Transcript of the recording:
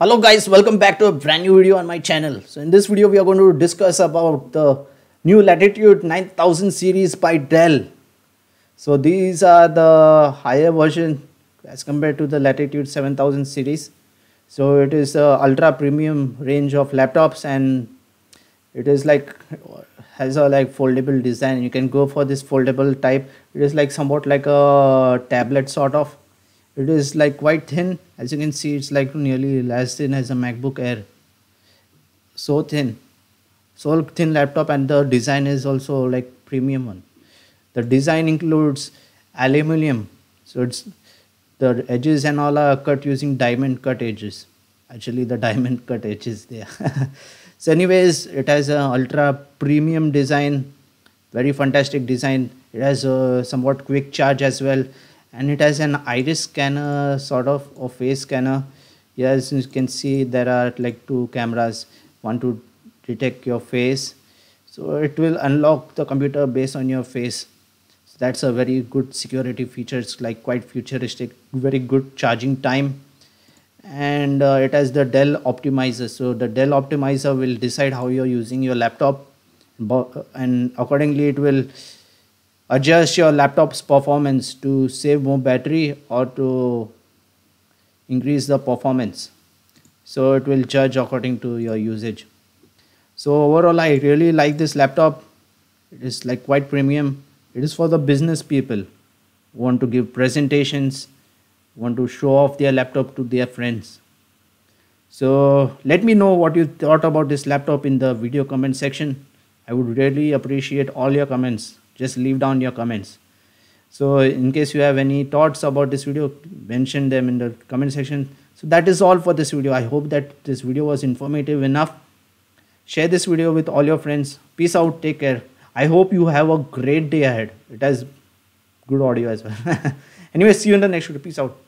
hello guys welcome back to a brand new video on my channel so in this video we are going to discuss about the new latitude 9000 series by dell so these are the higher version as compared to the latitude 7000 series so it is a ultra premium range of laptops and it is like has a like foldable design you can go for this foldable type it is like somewhat like a tablet sort of it is like quite thin as you can see it's like nearly as thin as a macbook air so thin so thin laptop and the design is also like premium one the design includes aluminum so it's the edges and all are cut using diamond cut edges actually the diamond cut edges there so anyways it has a ultra premium design very fantastic design it has a uh, somewhat quick charge as well and it has an iris scanner sort of or face scanner here as you can see there are like two cameras one to detect your face so it will unlock the computer based on your face so that's a very good security feature it's like quite futuristic very good charging time and uh, it has the dell optimizer so the dell optimizer will decide how you're using your laptop and accordingly it will adjust your laptop's performance to save more battery or to increase the performance so it will judge according to your usage so overall i really like this laptop it is like quite premium it is for the business people want to give presentations want to show off their laptop to their friends so let me know what you thought about this laptop in the video comment section i would really appreciate all your comments just leave down your comments so in case you have any thoughts about this video mention them in the comment section so that is all for this video i hope that this video was informative enough share this video with all your friends peace out take care i hope you have a great day ahead it has good audio as well anyway see you in the next video peace out